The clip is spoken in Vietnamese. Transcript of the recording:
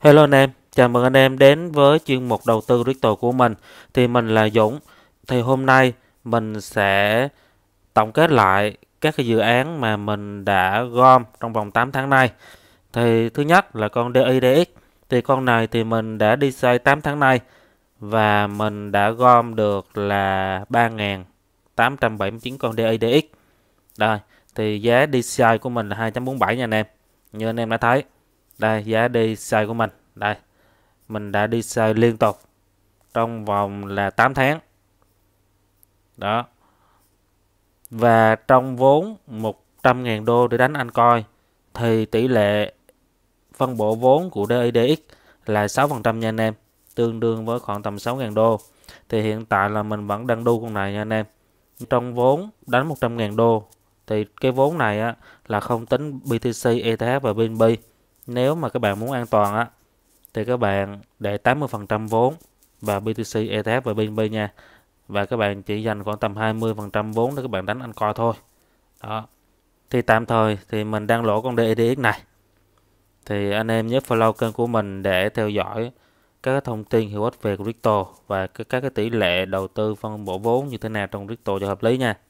Hello anh em, chào mừng anh em đến với chuyên mục đầu tư crypto của mình. Thì mình là Dũng. Thì hôm nay mình sẽ tổng kết lại các cái dự án mà mình đã gom trong vòng 8 tháng nay. Thì thứ nhất là con DIDX. Thì con này thì mình đã đi xây 8 tháng nay và mình đã gom được là 3.879 con DIDX. Đây, thì giá DCI của mình là 2.47 nha anh em. Như anh em đã thấy đây giá đi sai của mình đây mình đã đi sai liên tục trong vòng là 8 tháng đó và trong vốn 100.000 đô để đánh anh coi thì tỷ lệ phân bổ vốn của DIDX là 6% nha anh em tương đương với khoảng tầm 6.000 đô thì hiện tại là mình vẫn đang đu con này nha anh em trong vốn đánh 100.000 đô thì cái vốn này á, là không tính BTC, ETH và BNB nếu mà các bạn muốn an toàn á thì các bạn để 80% vốn vào BTC, ETF và BNB nha và các bạn chỉ dành khoảng tầm 20% vốn để các bạn đánh anh coi thôi đó thì tạm thời thì mình đang lỗ con DEDX này thì anh em nhớ follow kênh của mình để theo dõi các thông tin hữu ích về crypto và các cái tỷ lệ đầu tư phân bổ vốn như thế nào trong crypto cho hợp lý nha